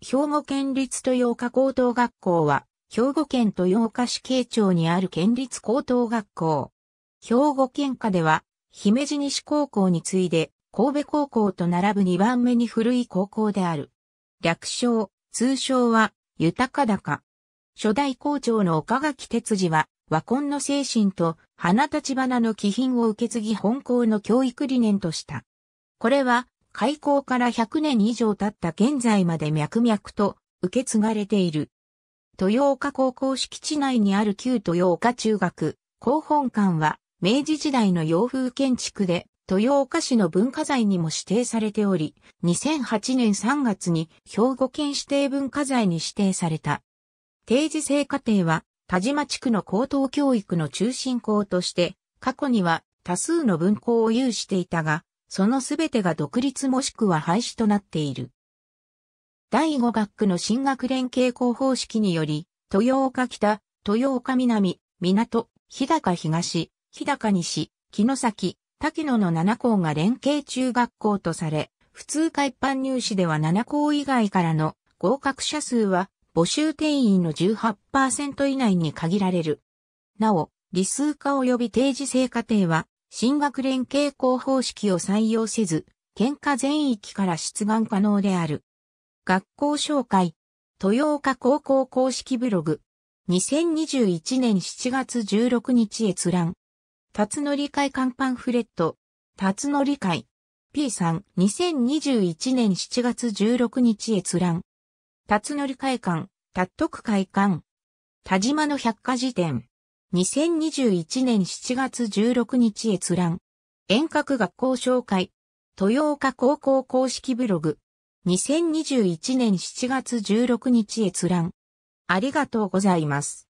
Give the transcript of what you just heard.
兵庫県立豊岡高等学校は、兵庫県豊岡市慶町にある県立高等学校。兵庫県下では、姫路西高校に次いで、神戸高校と並ぶ2番目に古い高校である。略称、通称は、豊か高。初代校長の岡垣哲司は、和魂の精神と花立花の気品を受け継ぎ本校の教育理念とした。これは、開校から100年以上経った現在まで脈々と受け継がれている。豊岡高校敷地内にある旧豊岡中学、広本館は明治時代の洋風建築で豊岡市の文化財にも指定されており、2008年3月に兵庫県指定文化財に指定された。定時制課程は田島地区の高等教育の中心校として、過去には多数の分校を有していたが、そのすべてが独立もしくは廃止となっている。第5学区の進学連携校方式により、豊岡北、豊岡南、港、日高東、日高西、木崎、滝野の7校が連携中学校とされ、普通科一般入試では7校以外からの合格者数は募集定員の18%以内に限られる。なお、理数科及び定時制課程は進学連携校方式を採用せず、県下全域から出願可能である。学校紹介、豊岡高校公式ブログ、2021年7月16日閲覧。辰則会館パンフレット、辰則会、P さん、2021年7月16日閲覧。辰則会館、辰徳会館、田島の百科事典。2021年7月16日閲覧。遠隔学校紹介。豊岡高校公式ブログ。2021年7月16日閲覧。ありがとうございます。